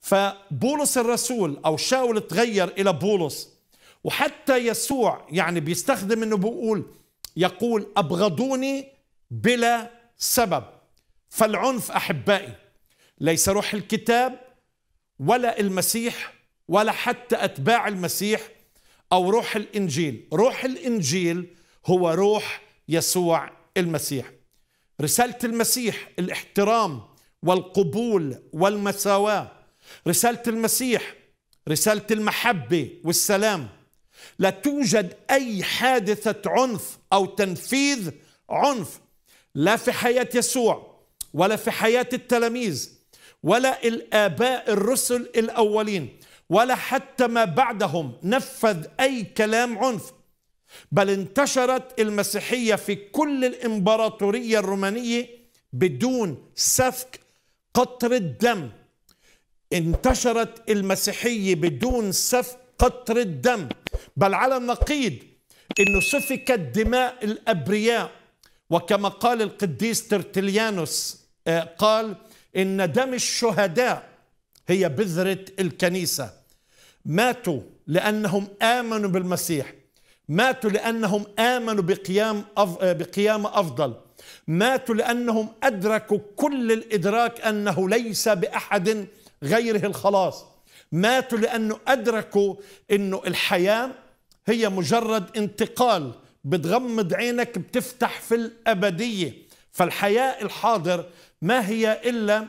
فبولس الرسول أو شاول تغير إلى بولس وحتى يسوع يعني بيستخدم أنه بيقول يقول أبغضوني بلا سبب فالعنف أحبائي ليس روح الكتاب ولا المسيح ولا حتى أتباع المسيح أو روح الإنجيل روح الإنجيل هو روح يسوع المسيح رسالة المسيح الاحترام والقبول والمساواة رسالة المسيح رسالة المحبة والسلام لا توجد أي حادثة عنف أو تنفيذ عنف لا في حياة يسوع ولا في حياة التلاميذ ولا الآباء الرسل الأولين ولا حتى ما بعدهم نفذ أي كلام عنف بل انتشرت المسيحية في كل الإمبراطورية الرومانية بدون سفك قطرة دم انتشرت المسيحية بدون سفك قطرة دم بل على النقيض أنه سفكت دماء الأبرياء وكما قال القديس ترتليانوس آه، قال إن دم الشهداء هي بذرة الكنيسة ماتوا لأنهم آمنوا بالمسيح ماتوا لأنهم آمنوا بقيام آه، بقيامة أفضل ماتوا لأنهم أدركوا كل الإدراك أنه ليس بأحد غيره الخلاص ماتوا لأنه أدركوا أنه الحياة هي مجرد انتقال بتغمض عينك بتفتح في الأبدية فالحياة الحاضر ما هي إلا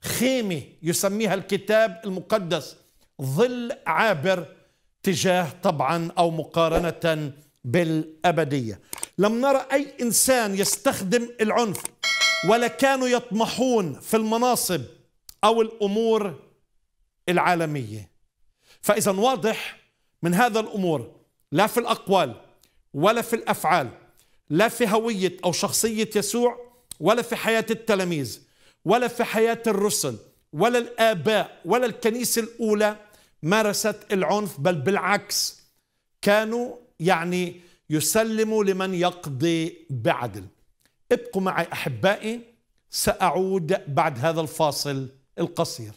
خيمة يسميها الكتاب المقدس ظل عابر تجاه طبعا أو مقارنة بالأبدية لم نرى أي إنسان يستخدم العنف ولا كانوا يطمحون في المناصب او الامور العالميه فاذا واضح من هذا الامور لا في الاقوال ولا في الافعال لا في هويه او شخصيه يسوع ولا في حياه التلاميذ ولا في حياه الرسل ولا الاباء ولا الكنيسه الاولى مارست العنف بل بالعكس كانوا يعني يسلموا لمن يقضي بعدل ابقوا معي احبائي ساعود بعد هذا الفاصل القصير